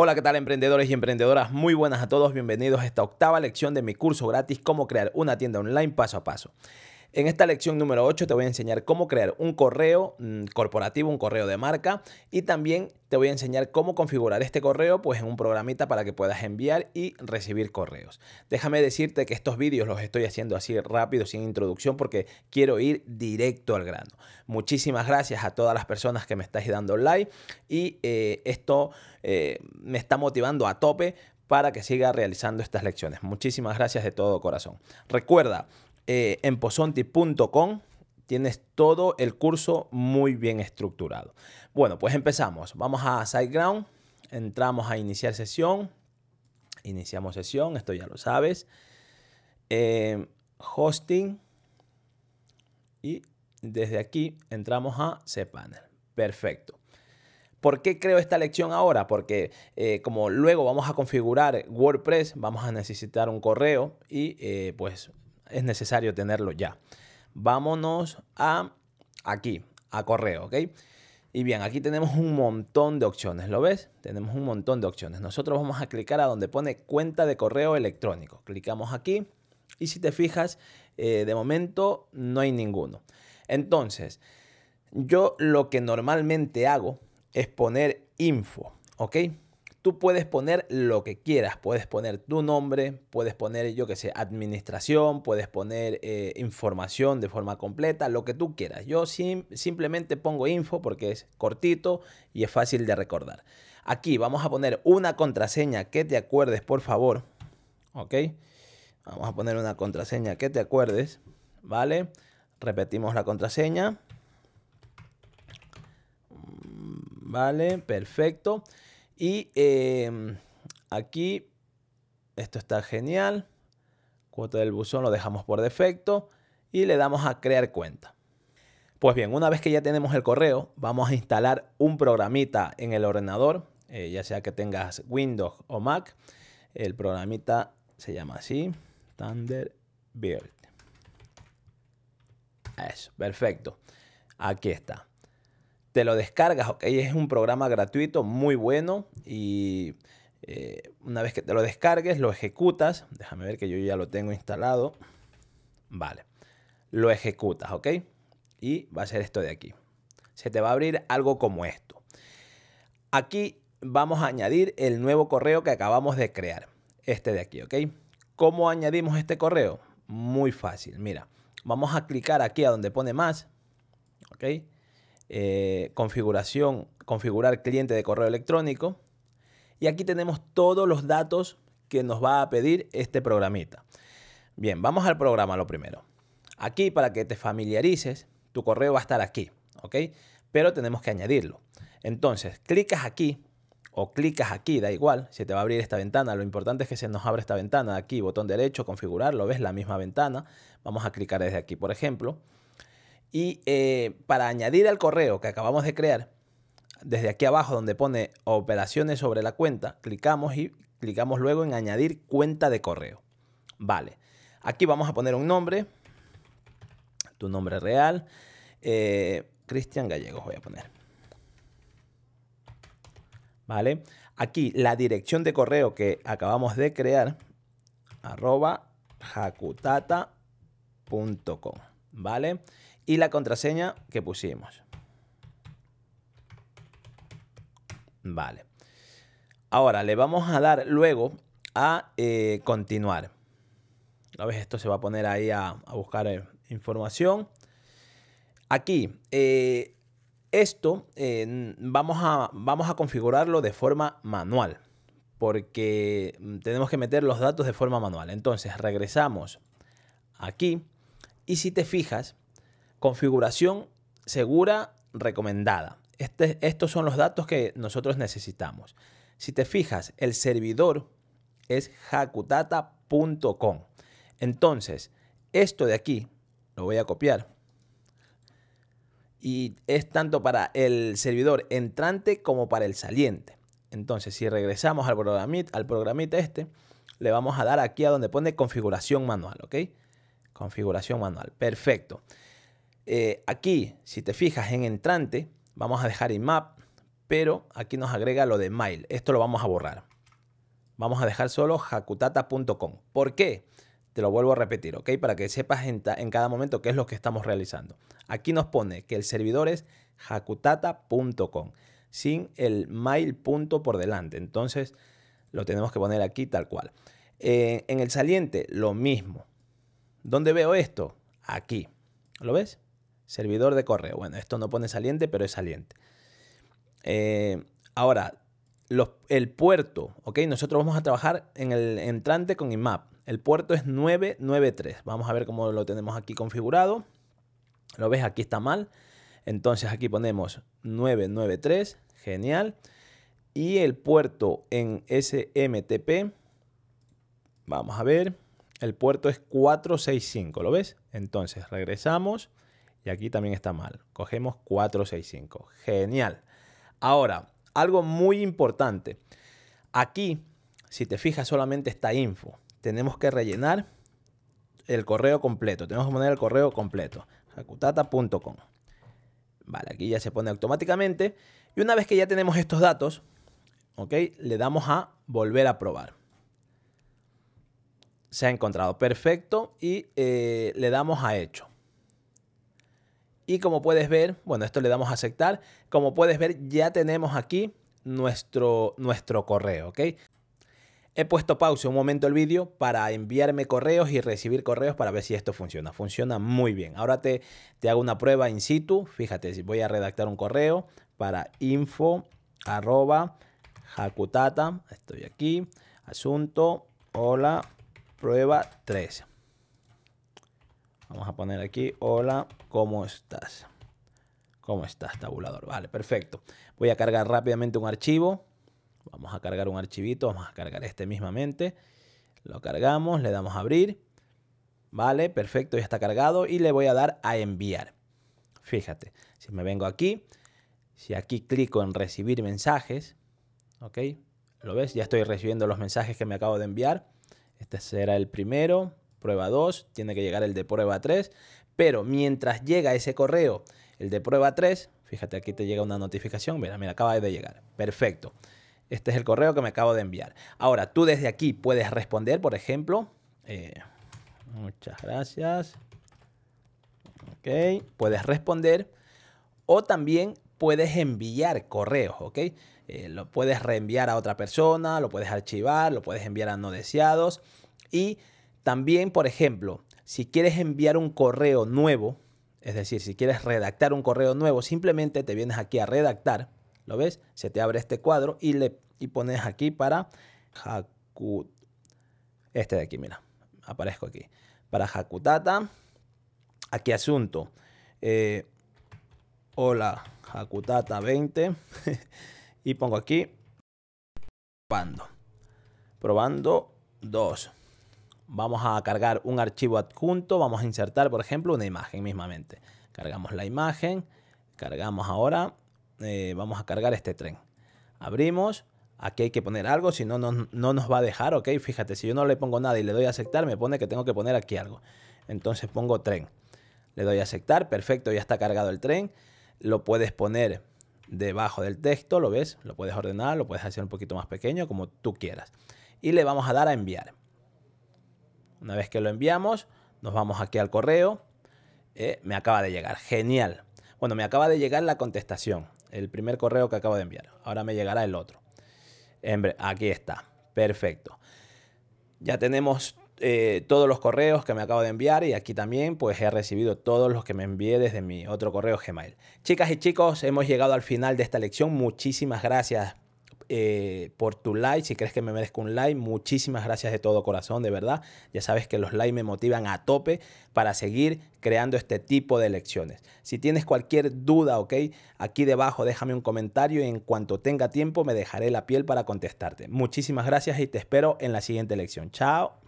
Hola, ¿qué tal emprendedores y emprendedoras? Muy buenas a todos, bienvenidos a esta octava lección de mi curso gratis, cómo crear una tienda online paso a paso. En esta lección número 8 te voy a enseñar cómo crear un correo mm, corporativo, un correo de marca y también te voy a enseñar cómo configurar este correo pues en un programita para que puedas enviar y recibir correos. Déjame decirte que estos vídeos los estoy haciendo así rápido, sin introducción, porque quiero ir directo al grano. Muchísimas gracias a todas las personas que me estáis dando like y eh, esto eh, me está motivando a tope para que siga realizando estas lecciones. Muchísimas gracias de todo corazón. Recuerda, eh, en posonti.com tienes todo el curso muy bien estructurado. Bueno, pues empezamos. Vamos a SiteGround, entramos a iniciar sesión, iniciamos sesión, esto ya lo sabes. Eh, hosting y desde aquí entramos a cPanel. Perfecto. ¿Por qué creo esta lección ahora? Porque eh, como luego vamos a configurar WordPress, vamos a necesitar un correo y pues es necesario tenerlo ya. Vámonos a aquí, a correo, ¿ok? Y bien, aquí tenemos un montón de opciones, ¿lo ves? Tenemos un montón de opciones. Nosotros vamos a clicar a donde pone cuenta de correo electrónico. Clicamos aquí y si te fijas, eh, de momento no hay ninguno. Entonces, yo lo que normalmente hago es poner info, ¿ok? Tú puedes poner lo que quieras, puedes poner tu nombre, puedes poner, yo que sé, administración, puedes poner eh, información de forma completa, lo que tú quieras. Yo simplemente pongo info porque es cortito y es fácil de recordar. Aquí vamos a poner una contraseña que te acuerdes, por favor. ¿Ok? Vamos a poner una contraseña que te acuerdes. ¿Vale? Repetimos la contraseña. Mm, vale, perfecto. Y em, aquí, esto está genial. Cuota del buzón lo dejamos por defecto y le damos a crear cuenta. Pues bien, una vez que ya tenemos el correo, vamos a instalar un programita en el ordenador, eh, ya sea que tengas Windows o Mac. El programita se llama así, Thunderbird. Eso, perfecto. Aquí está te lo descargas, ¿ok? Es un programa gratuito muy bueno y eh, una vez que te lo descargues, lo ejecutas. Déjame ver que yo ya lo tengo instalado. Vale, lo ejecutas, ¿ok? Y va a ser esto de aquí. Se te va a abrir algo como esto. Aquí vamos a añadir el nuevo correo que acabamos de crear. Este de aquí, ¿ok? ¿Cómo añadimos este correo? Muy fácil, mira. Vamos a clicar aquí a donde pone más, ¿ok? Eh, configuración, configurar cliente de correo electrónico. Y aquí tenemos todos los datos que nos va a pedir este programita. Bien, vamos al programa lo primero. Aquí para que te familiarices, tu correo va a estar aquí, ¿ok? Pero tenemos que añadirlo. Entonces, clicas aquí o clicas aquí, da igual, si te va a abrir esta ventana. Lo importante es que se nos abra esta ventana aquí, botón derecho, configurar lo ves la misma ventana. Vamos a clicar desde aquí, por ejemplo. Y eh, para añadir al correo que acabamos de crear, desde aquí abajo donde pone operaciones sobre la cuenta, clicamos y clicamos luego en añadir cuenta de correo. Vale, aquí vamos a poner un nombre, tu nombre real, eh, Cristian Gallegos voy a poner. Vale, aquí la dirección de correo que acabamos de crear, arroba jacutata.com, ¿vale? y la contraseña que pusimos. Vale. Ahora le vamos a dar luego a eh, continuar. A ver, esto se va a poner ahí a, buscar eh, información. Aquí, eh, esto vamos, a, vamos a configurarlo de forma manual. Porque mm, tenemos que meter los datos de forma manual. Entonces, regresamos aquí. Y si te fijas, Configuración segura recomendada. Este, estos son los datos que nosotros necesitamos. Si te fijas, el servidor es hakutata.com. Entonces, esto de aquí lo voy a copiar. Y es tanto para el servidor entrante como para el saliente. Entonces, si regresamos al programita, al programita este, le vamos a dar aquí a donde pone configuración manual, ¿ok? Configuración manual. Perfecto. Eh, aquí, si te fijas en entrante, vamos a dejar IMAP, pero aquí nos agrega lo de mail. Esto lo vamos a borrar. Vamos a dejar solo hakutata.com. ¿Por qué? Te lo vuelvo a repetir, ¿ok? Para que sepas en, cada momento qué es lo que estamos realizando. Aquí nos pone que el servidor es hakutata.com, sin el mail punto por delante. Entonces, lo tenemos que poner aquí tal cual. Eh, en el saliente, lo mismo. ¿Dónde veo esto? Aquí. ¿Lo ves? servidor de correo. Bueno, esto no pone saliente, pero es saliente. Eh, ahora, el puerto, Nosotros vamos a trabajar en el entrante con IMAP. El puerto es 993. Vamos a ver cómo lo tenemos aquí configurado. Lo ves, aquí está mal. Entonces aquí ponemos 993. Genial. Y el puerto en SMTP. Vamos a ver. El puerto es 465. ¿Lo ves? Entonces regresamos. Y aquí también está mal. Cogemos 465. Genial. Ahora, algo muy importante. Aquí, si te fijas, solamente esta info. Tenemos que rellenar el correo completo. Tenemos que poner el correo completo. Acutata.com Vale, aquí ya se pone automáticamente. Y una vez que ya tenemos estos datos, ¿ok? Le damos a volver a probar. Se ha encontrado perfecto y eh, le damos a hecho. Y como puedes ver, bueno, esto le damos a aceptar. Como puedes ver, ya tenemos aquí nuestro, nuestro correo, ¿ok? He puesto pausa un momento el vídeo para enviarme correos y recibir correos para ver si esto funciona. Funciona muy bien. Ahora te, te hago una prueba in situ. Fíjate, si voy a redactar un correo para info arroba Estoy aquí. Asunto. Hola. Prueba 13. Vamos a poner aquí, hola, ¿cómo estás? ¿Cómo estás, tabulador? Vale, perfecto. Voy a cargar rápidamente un archivo. Vamos a cargar un archivito, vamos a cargar este mismamente. Lo cargamos, le damos a abrir. Vale, perfecto, ya está cargado y le voy a dar a enviar. Fíjate, si me vengo aquí, si aquí clico en recibir mensajes, ¿ok? ¿Lo ves? Ya estoy recibiendo los mensajes que me acabo de enviar. Este será el primero prueba 2, tiene que llegar el de prueba 3, pero mientras llega ese correo, el de prueba 3, fíjate aquí te llega una notificación, mira, me acaba de llegar, perfecto. Este es el correo que me acabo de enviar. Ahora, tú desde aquí puedes responder, por ejemplo, eh, muchas gracias. Ok, puedes responder o también puedes enviar correos, ¿ok? Eh, lo puedes reenviar a otra persona, lo puedes archivar, lo puedes enviar a no deseados y también, por ejemplo, si quieres enviar un correo nuevo, es decir, si quieres redactar un correo nuevo, simplemente te vienes aquí a redactar, ¿lo ves? Se te abre este cuadro y le pones aquí para hakut este de aquí, mira, aparezco aquí. Para Hakutata, aquí asunto. Eh, hola, Hakutata 20. y pongo aquí probando. Probando 2. Vamos a cargar un archivo adjunto, vamos a insertar, por ejemplo, una imagen mismamente. Cargamos la imagen, cargamos ahora, eh, vamos a cargar este tren. Abrimos, aquí hay que poner algo, si no, no, no nos va a dejar, ok, fíjate, si yo no le pongo nada y le doy a aceptar, me pone que tengo que poner aquí algo. Entonces pongo tren, le doy a aceptar, perfecto, ya está cargado el tren, lo puedes poner debajo del texto, lo ves, lo puedes ordenar, lo puedes hacer un poquito más pequeño, como tú quieras. Y le vamos a dar a enviar. Una vez que lo enviamos, nos vamos aquí al correo. Eh, me acaba de llegar. Genial. Bueno, me acaba de llegar la contestación. El primer correo que acabo de enviar. Ahora me llegará el otro. Aquí está. Perfecto. Ya tenemos eh, todos los correos que me acabo de enviar y aquí también pues he recibido todos los que me envié desde mi otro correo Gmail. Chicas y chicos, hemos llegado al final de esta lección. Muchísimas gracias eh, por tu like. Si crees que me merezco un like, muchísimas gracias de todo corazón, de verdad. Ya sabes que los likes me motivan a tope para seguir creando este tipo de lecciones. Si tienes cualquier duda, ok, aquí debajo déjame un comentario y en cuanto tenga tiempo me dejaré la piel para contestarte. Muchísimas gracias y te espero en la siguiente lección. Chao.